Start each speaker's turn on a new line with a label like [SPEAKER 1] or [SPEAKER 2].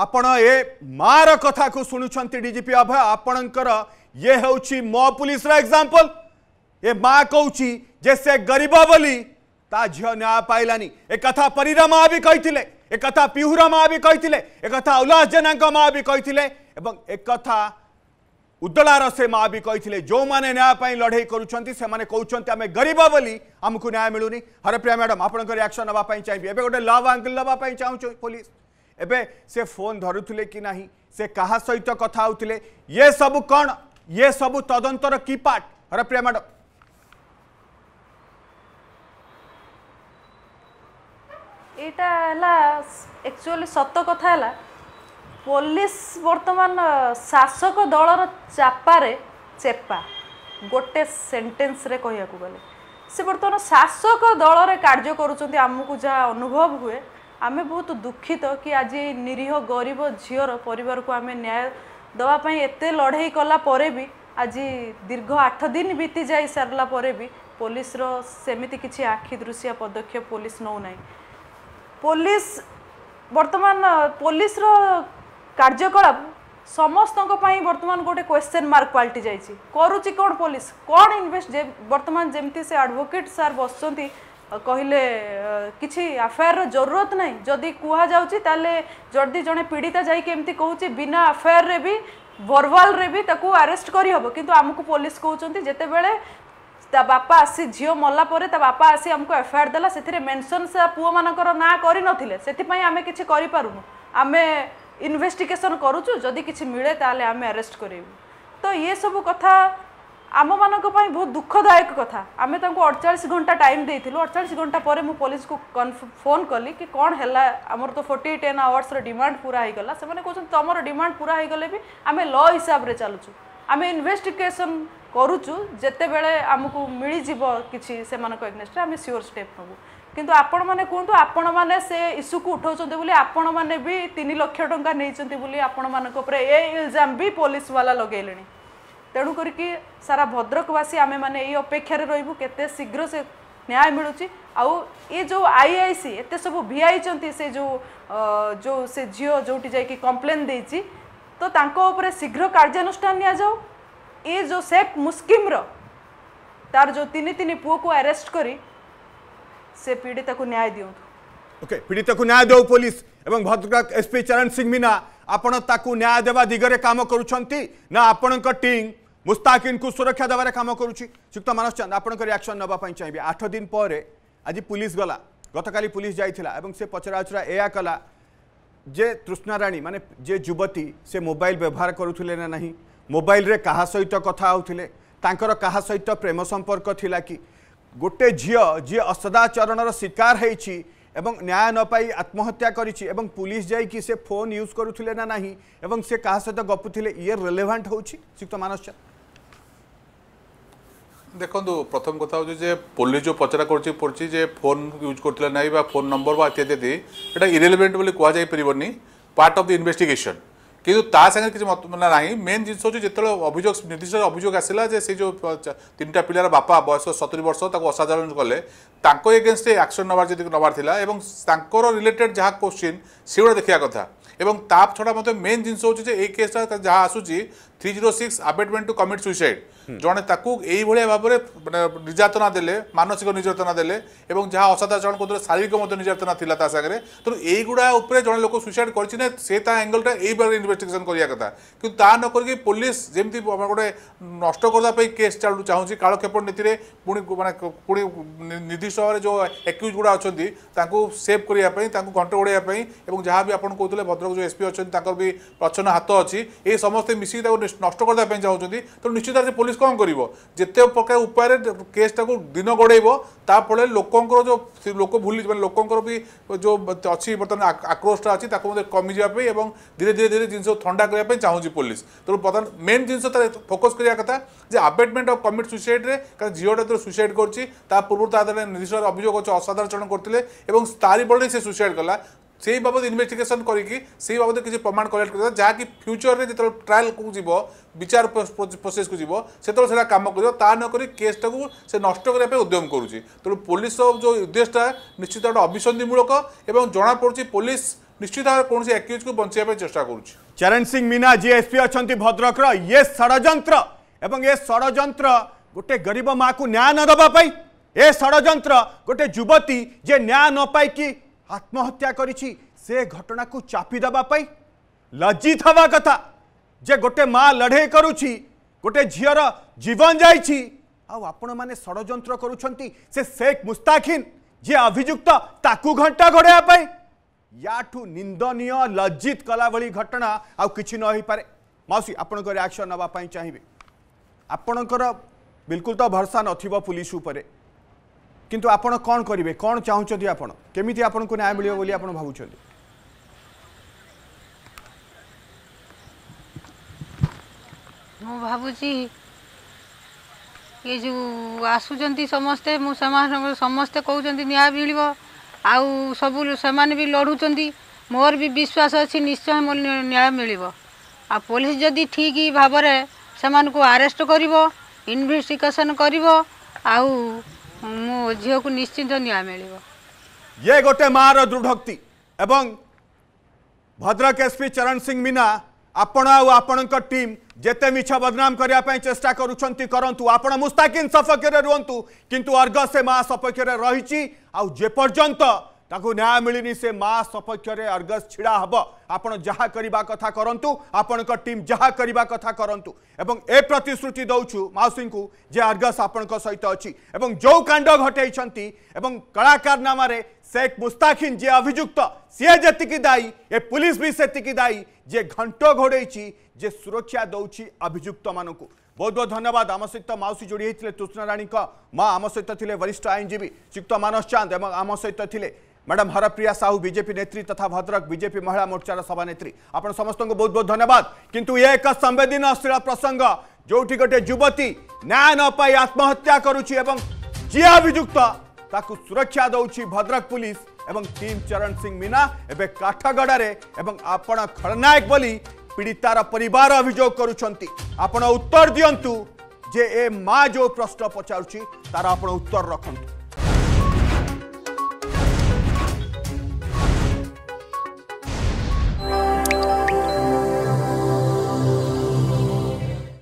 [SPEAKER 1] ଆପଣ ଏ ମାଆର କଥାକୁ ଶୁଣୁଛନ୍ତି ଡିଜିପି ଅଭୟ ଆପଣଙ୍କର ଇଏ ହେଉଛି ମୋ ପୁଲିସର ଏକ୍ଜାମ୍ପଲ୍ ଏ ମା କହୁଛି ଯେ ସେ ଗରିବ ବୋଲି ତା ଝିଅ ନ୍ୟାୟ ପାଇଲାନି ଏ କଥା ପରୀର ମା ବି କହିଥିଲେ ଏ କଥା ପିହୁର ମା ବି କହିଥିଲେ ଏ କଥା ଉଲ୍ଲାସ ଜେନାଙ୍କ ମା ବି କହିଥିଲେ ଏବଂ ଏ କଥା ଉଦଳାର ସେ ମା ବି କହିଥିଲେ ଯେଉଁମାନେ ନ୍ୟାୟ ପାଇଁ ଲଢ଼େଇ କରୁଛନ୍ତି ସେମାନେ କହୁଛନ୍ତି ଆମେ ଗରିବ ବୋଲି ଆମକୁ ନ୍ୟାୟ ମିଳୁନି ହରପ୍ରିୟା ମ୍ୟାଡ଼ାମ୍ ଆପଣଙ୍କ ରିଆକ୍ସନ୍ ନେବା ପାଇଁ ଚାହିଁବି ଏବେ ଗୋଟେ ଲଭ୍ ଆଙ୍ଗେଲ୍ ନେବା ପାଇଁ ଚାହୁଁଛୁ ପୋଲିସ ଏବେ ସେ ଫୋନ୍ ଧରୁଥିଲେ କି ନାହିଁ ସେ କାହା ସହିତ କଥା ହେଉଥିଲେ ଇଏ ସବୁ କ'ଣ ଇଏ ସବୁ ତଦନ୍ତର କି ପାର୍ଟ ହରପ୍ରିୟା ମ୍ୟାଡ଼ମ୍
[SPEAKER 2] ଏଇଟା ହେଲା ଏକ୍ଚୁଆଲି ସତ କଥା ହେଲା ପୋଲିସ ବର୍ତ୍ତମାନ ଶାସକ ଦଳର ଚାପାରେ ଚେପା ଗୋଟେ ସେଣ୍ଟେନ୍ସରେ କହିବାକୁ ଗଲେ ସେ ବର୍ତ୍ତମାନ ଶାସକ ଦଳରେ କାର୍ଯ୍ୟ କରୁଛନ୍ତି ଆମକୁ ଯାହା ଅନୁଭବ ହୁଏ ଆମେ ବହୁତ ଦୁଃଖିତ କି ଆଜି ଏଇ ନିରୀହ ଗରିବ ଝିଅର ପରିବାରକୁ ଆମେ ନ୍ୟାୟ ଦେବା ପାଇଁ ଏତେ ଲଢ଼େଇ କଲା ପରେ ବି ଆଜି ଦୀର୍ଘ ଆଠ ଦିନ ବିତି ଯାଇ ସାରିଲା ପରେ ବି ପୋଲିସର ସେମିତି କିଛି ଆଖି ଦୃଶିଆ ପଦକ୍ଷେପ ପୋଲିସ ନେଉନାହିଁ ପୋଲିସ ବର୍ତ୍ତମାନ ପୋଲିସର କାର୍ଯ୍ୟକଳାପ ସମସ୍ତଙ୍କ ପାଇଁ ବର୍ତ୍ତମାନ ଗୋଟେ କ୍ୱେଶ୍ଚନ୍ ମାର୍କ ପାଲଟି ଯାଇଛି କରୁଛି କ'ଣ ପୋଲିସ କ'ଣ ଇନଭେଷ୍ଟ ବର୍ତ୍ତମାନ ଯେମିତି ସେ ଆଡ଼ଭୋକେଟ୍ ସାର୍ ବସୁଛନ୍ତି କହିଲେ କିଛି ଆଫେୟାରର ଜରୁରତ ନାହିଁ ଯଦି କୁହାଯାଉଛି ତାହେଲେ ଯଦି ଜଣେ ପୀଡ଼ିତା ଯାଇକି ଏମିତି କହୁଛି ବିନା ଆଫେୟାରରେ ବି ଭର୍ବାଲରେ ବି ତାକୁ ଆରେଷ୍ଟ କରିହେବ କିନ୍ତୁ ଆମକୁ ପୋଲିସ କହୁଛନ୍ତି ଯେତେବେଳେ ତା ବାପା ଆସି ଝିଅ ମଲା ପରେ ତା ବାପା ଆସି ଆମକୁ ଏଫଆଇଆର ଦେଲା ସେଥିରେ ମେନସନ୍ ସେ ପୁଅମାନଙ୍କର ନାଁ କରିନଥିଲେ ସେଥିପାଇଁ ଆମେ କିଛି କରିପାରୁନୁ ଆମେ ଇନଭେଷ୍ଟିଗେସନ୍ କରୁଛୁ ଯଦି କିଛି ମିଳେ ତାହେଲେ ଆମେ ଆରେଷ୍ଟ କରିବୁ ତ ଏସବୁ କଥା ଆମମାନଙ୍କ ପାଇଁ ବହୁତ ଦୁଃଖଦାୟକ କଥା ଆମେ ତାଙ୍କୁ ଅଡ଼ଚାଳିଶ ଘଣ୍ଟା ଟାଇମ୍ ଦେଇଥିଲୁ ଅଡ଼ଚାଳିଶ ଘଣ୍ଟା ପରେ ମୁଁ ପୋଲିସକୁ ଫୋନ୍ କଲି କି କ'ଣ ହେଲା ଆମର ତ ଫୋର୍ଟି ଏଇଟ୍ ଏନ୍ ଆୱାର୍ସର ଡିମାଣ୍ଡ ପୁରା ହେଇଗଲା ସେମାନେ କହୁଛନ୍ତି ତୁମର ଡିମାଣ୍ଡ ପୁରା ହେଇଗଲେ ବି ଆମେ ଲ ହିସାବରେ ଚାଲୁଛୁ ଆମେ ଇନଭେଷ୍ଟିଗେସନ୍ କରୁଛୁ ଯେତେବେଳେ ଆମକୁ ମିଳିଯିବ କିଛି ସେମାନଙ୍କ ଏଗନେଷ୍ଟରେ ଆମେ ସିଓର ଷ୍ଟେପ୍ ନେବୁ କିନ୍ତୁ ଆପଣମାନେ କୁହନ୍ତୁ ଆପଣମାନେ ସେ ଇସ୍ୟୁକୁ ଉଠାଉଛନ୍ତି ବୋଲି ଆପଣମାନେ ବି ତିନି ଲକ୍ଷ ଟଙ୍କା ନେଇଛନ୍ତି ବୋଲି ଆପଣମାନଙ୍କ ଉପରେ ଏ ଇଲ୍ଜାମ୍ ବି ପୋଲିସବାଲା ଲଗେଇଲେଣି ତେଣୁ କରିକି ସାରା ଭଦ୍ରକବାସୀ ଆମେମାନେ ଏଇ ଅପେକ୍ଷାରେ ରହିବୁ କେତେ ଶୀଘ୍ର ସେ ନ୍ୟାୟ ମିଳୁଛି ଆଉ ଏ ଯେଉଁ ଆଇ ଆଇ ସି ଏତେ ସବୁ ଭିଆଇଛନ୍ତି ସେ ଯେଉଁ ଯେଉଁ ସେ ଝିଅ ଯେଉଁଠି ଯାଇକି କମ୍ପ୍ଲେନ୍ ଦେଇଛି ତ ତାଙ୍କ ଉପରେ ଶୀଘ୍ର କାର୍ଯ୍ୟାନୁଷ୍ଠାନ ନିଆଯାଉ ଏ ଯେଉଁ ସେଫ୍ ମୁସ୍କିମ୍ର ତାର ଯେଉଁ ତିନି ତିନି ପୁଅକୁ ଆରେଷ୍ଟ କରି ସେ ପୀଡ଼ିତାକୁ ନ୍ୟାୟ ଦିଅନ୍ତୁ
[SPEAKER 1] ଓକେ ପୀଡ଼ିତାକୁ ନ୍ୟାୟ ଦେଉ ପୋଲିସ ଏବଂ ଭଦ୍ରକ ଏସ୍ପି ଚରଣ ସିଂ ମିନା ଆପଣ ତାକୁ ନ୍ୟାୟ ଦେବା ଦିଗରେ କାମ କରୁଛନ୍ତି ନା ଆପଣଙ୍କ ଟିମ୍ ମୁସ୍ତାକିନ୍କୁ ସୁରକ୍ଷା ଦେବାରେ କାମ କରୁଛି ଯୁକ୍ତ ମାନସ ଚାନ୍ଦ ଆପଣଙ୍କ ରିଆକ୍ସନ୍ ନେବା ପାଇଁ ଚାହିଁବି ଆଠ ଦିନ ପରେ ଆଜି ପୁଲିସ୍ ଗଲା ଗତକାଲି ପୁଲିସ୍ ଯାଇଥିଲା ଏବଂ ସେ ପଚରାଉଚରା ଏହା କଲା ଯେ ତୃଷ୍ଣାରାଣୀ ମାନେ ଯେ ଯୁବତୀ ସେ ମୋବାଇଲ ବ୍ୟବହାର କରୁଥିଲେ ନା ନାହିଁ ମୋବାଇଲରେ କାହା ସହିତ କଥା ହେଉଥିଲେ ତାଙ୍କର କାହା ସହିତ ପ୍ରେମ ସମ୍ପର୍କ ଥିଲା କି ଗୋଟେ ଝିଅ ଯିଏ ଅସଦାଚରଣର ଶିକାର ହେଇଛି এবং ন্যায় নপাই আত্মহত্যা করেছি এবং পুলিশ যাই কি সে ফোন ইউজ করুলে না না এবং সে কাহা সহ গপুলে ইয়ে রেলেভান্ট হচ্ছে শ্রীযুক্ত মানস চাঁদ
[SPEAKER 3] ଦେଖନ୍ତୁ ପ୍ରଥମ କଥା ହେଉଛି ଯେ ପୋଲିସ ଯେଉଁ ପଚରା କରୁଛି ପଡ଼ୁଛି ଯେ ଫୋନ୍ ୟୁଜ୍ କରିଥିଲା ନାହିଁ ବା ଫୋନ୍ ନମ୍ବର ବା ଇତ୍ୟାଦି ଇତ୍ୟାଦି ଏଇଟା ଇରେଲିଭେଣ୍ଟ ବୋଲି କୁହାଯାଇପାରିବନି ପାର୍ଟ ଅଫ୍ ଦି ଇନଭେଷ୍ଟିଗେସନ୍ କିନ୍ତୁ ତା ସାଙ୍ଗରେ କିଛି ମାନେ ନାହିଁ ମେନ୍ ଜିନିଷ ହେଉଛି ଯେତେବେଳେ ଅଭିଯୋଗ ନିର୍ଦ୍ଦିଷ୍ଟ ଅଭିଯୋଗ ଆସିଲା ଯେ ସେ ଯେଉଁ ତିନିଟା ପିଲାର ବାପା ବୟସ ସତୁରି ବର୍ଷ ତାକୁ ଅସାଧାରଣ କଲେ ତାଙ୍କ ଏଗେନଷ୍ଟରେ ଆକ୍ସନ୍ ନେବାର ଯଦି ନେବାର ଥିଲା ଏବଂ ତାଙ୍କର ରିଲେଟେଡ୍ ଯାହା କୋଶ୍ଚିନ୍ ସେଗୁଡ଼ା ଦେଖିବା କଥା এবং তা ছড়া মতো মেন জিনিস হচ্ছে যে এই কেসটা যা আসুচি three zero six abetment to commit suicide ଜଣେ ତାକୁ ଏଇଭଳିଆ ଭାବରେ ନିର୍ଯାତନା ଦେଲେ ମାନସିକ ନିର୍ଯାତନା ଦେଲେ ଏବଂ ଯାହା ଅସଦାଚରଣ କରୁଥିଲେ ଶାରୀରିକ ମଧ୍ୟ ନିର୍ଯାତନା ଥିଲା ତା ସାଙ୍ଗରେ ତେଣୁ ଏଇଗୁଡ଼ା ଉପରେ ଜଣେ ଲୋକ ସୁଇସାଇଡ଼ କରିଛି ନା ସେ ତା ଆଙ୍ଗଲଟା ଏଇଭଳି ଇନଭେଷ୍ଟିଗେସନ୍ କରିବା କଥା କିନ୍ତୁ ତା ନ କରିକି ପୋଲିସ ଯେମିତି ଗୋଟେ ନଷ୍ଟ କରିବା ପାଇଁ କେସ୍ ଚାଲୁ ଚାହୁଁଛି କାଳକ୍ଷେପଣ ନୀତିରେ ପୁଣି ମାନେ ପୁଣି ନିର୍ଦ୍ଦିଷ୍ଟ ଭାବରେ ଯେଉଁ ଆକ୍ୟୁଜ୍ ଗୁଡ଼ା ଅଛନ୍ତି ତାଙ୍କୁ ସେଭ୍ କରିବା ପାଇଁ ତାଙ୍କୁ ଘଣ୍ଟ ଗୋଡ଼ାଇବା ପାଇଁ ଏବଂ ଯାହା ବି ଆପଣ କହୁଥିଲେ ଭଦ୍ରକ ଯେଉଁ ଏସ୍ପି ଅଛନ୍ତି ତାଙ୍କର ବି ପ୍ରଚ୍ଛନ୍ନ ହାତ ଅଛି ଏ ସମସ୍ତେ ମିଶିକି ତାକୁ ନଷ୍ଟ କରିବା ପାଇଁ ଚାହୁଁଛନ୍ତି ତେଣୁ ନିଶ୍ଚିତ ପୋଲିସ পুলিশ কম করব যেতে প্রকার উপায়ে কেসটা দিন গড়াইব তা ফলে লোকর যে লোক ভুলি মানে লোকর বি যে অর্তমান আক্রোশটা অনেক তাকে কমি যাওয়া এবং ধীরে ধীরে ধীরে জিনিস থা করা চাহুছি পুলিশ তেমন প্রধান মেন জিনিস তার ফোকস করা কথা যে আবেটমেন্ট অফ কমিট সুইসাইড্রে কারণ ঝিওটা যেত সুইসাইড করছি তা পূর্ব তা নির্দিষ্ট অভিযোগ অছে অসাধারণ করলে এবং তারি বলে সে সুইসাইড কলা সেই বাবদ ইনভেস্টিগেসন করিকি সেই বাবদ কিছু প্রমাণ কলেক্ট করা যাকি ফ্যুচরের যেত ট্রায়াল কু যাব বিচার প্রোসেস কু যাব সেতবে সেটা কাম করব তা নকি কেসটা সে নষ্ট করা উদ্যম করুছি তেমন পুলিশ যে উদ্দেশ্যটা নিশ্চিত গোটে অভিসন্ধিমূলক এবং জনাপড়ুছি পুলিশ নিশ্চিত ভাবে কোণী আক্যুজ কু বঞ্চাইয়া
[SPEAKER 1] চেষ্টা করুছি চরণ সিং মিনা জিএসপি অনেক ভদ্রকর ইয়ে ষড়যন্ত্র এবং এ ষড়যন্ত্র গোটে গরিব মা কু ন্যায় নদবা এ ষড়যন্ত্র গোটে যুবতী যে ন্যায় নপাইকি आत्महत्या कर घटना को चापी देवाई लज्जित हवा कथा जे गोटे माँ लड़े करुछि गोटे झीर जीवन जाइछि आउ आपण माने षडयंत्र करुछंती से शेख मुस्ताखिन जे अभियुक्त ताकू घंटा घोड़ाया पई निंदनीय लज्जित कला भली घटना आ कि न होई पारे माउसी आपण को रिएक्शन नबा आपणकर बिल्कुल तो भरोसा नुलिस पुलिस କିନ୍ତୁ ଆପଣ କ'ଣ କରିବେ କ'ଣ ଚାହୁଁଛନ୍ତି ଆପଣ କେମିତି ଆପଣଙ୍କୁ ନ୍ୟାୟ ମିଳିବ ବୋଲି ଆପଣ ଭାବୁଛନ୍ତି
[SPEAKER 2] ମୁଁ ଭାବୁଛି ଏ ଯେଉଁ ଆସୁଛନ୍ତି ସମସ୍ତେ ମୁଁ ସେମାନଙ୍କ ସମସ୍ତେ କହୁଛନ୍ତି ନ୍ୟାୟ ମିଳିବ ଆଉ ସବୁ ସେମାନେ ବି ଲଢ଼ୁଛନ୍ତି ମୋର ବି ବିଶ୍ୱାସ ଅଛି ନିଶ୍ଚୟ ମୋ ନ୍ୟାୟ ମିଳିବ ଆଉ ପୋଲିସ ଯଦି ଠିକ୍ ଭାବରେ ସେମାନଙ୍କୁ ଆରେଷ୍ଟ କରିବ ଇନଭେଷ୍ଟିଗେସନ୍ କରିବ ଆଉ ମୁଁ ଝିଅକୁ ନିଶ୍ଚିନ୍ତ ନ୍ୟାୟ ମିଳିବ
[SPEAKER 1] ଇଏ ଗୋଟେ ମାଆର ଦୃଢ଼ୋକ୍ତି ଏବଂ ଭଦ୍ରକ ଏସ୍ପି ଚରଣ ସିଂ ମିନା ଆପଣ ଆଉ ଆପଣଙ୍କ ଟିମ୍ ଯେତେ ମିଛ ବଦନାମ କରିବା ପାଇଁ ଚେଷ୍ଟା କରୁଛନ୍ତି କରନ୍ତୁ ଆପଣ ମୁସ୍ତାକିନ୍ ସପକ୍ଷରେ ରୁହନ୍ତୁ କିନ୍ତୁ ଅର୍ଗ ସେ ମା ସପକ୍ଷରେ ରହିଛି ଆଉ ଯେପର୍ଯ୍ୟନ୍ତ ତାକୁ ନ୍ୟାୟ ମିଳିନି ସେ ମା ସପକ୍ଷରେ ଅର୍ଗସ୍ ଛିଡ଼ା ହେବ ଆପଣ ଯାହା କରିବା କଥା କରନ୍ତୁ ଆପଣଙ୍କ ଟିମ୍ ଯାହା କରିବା କଥା କରନ୍ତୁ ଏବଂ ଏ ପ୍ରତିଶ୍ରୁତି ଦେଉଛୁ ମାଉସୀଙ୍କୁ ଯେ ଅର୍ଗସ୍ ଆପଣଙ୍କ ସହିତ ଅଛି ଏବଂ ଯେଉଁ କାଣ୍ଡ ଘଟେଇଛନ୍ତି ଏବଂ କଳାକାରନାମାରେ ଶେଖ୍ ମୁସ୍ତାଖିନ୍ ଯିଏ ଅଭିଯୁକ୍ତ ସିଏ ଯେତିକି ଦାୟୀ ଏ ପୁଲିସ୍ ବି ସେତିକି ଦାୟୀ ଯିଏ ଘଣ୍ଟ ଘୋଡ଼େଇଛି ଯେ ସୁରକ୍ଷା ଦେଉଛି ଅଭିଯୁକ୍ତମାନଙ୍କୁ ବହୁତ ବହୁତ ଧନ୍ୟବାଦ ଆମ ସହିତ ମାଉସୀ ଯୋଡ଼ି ହେଇଥିଲେ ତୃଷ୍ଣାରାଣୀଙ୍କ ମା ଆମ ସହିତ ଥିଲେ ବରିଷ୍ଠ ଆଇନଜୀବୀ ଯୁକ୍ତ ମାନସ ଚାନ୍ଦ ଏବଂ ଆମ ସହିତ ଥିଲେ मैडम हरप्रिया साहू बीजेपी नेत्री तथा भद्रक बीजेपी महिला मोर्चार सभानेत्री आप समस्त बहुत बहुत धन्यवाद किंतु ये एक संवेदनशील प्रसंग जो गोटे युवती न्याय न आत्महत्या करुच्ची जी अभिजुक्त ताकू सुरक्षा दौची भद्रक पुलिस एवं टीम चरण सिंह मीना एवं काठगड़े एवं आपण खलनायक पीड़ितार परिवार अभोग कर आपण उत्तर दिंतु जे ए माँ जो प्रश्न पचारुची तार आपण उत्तर रखंतु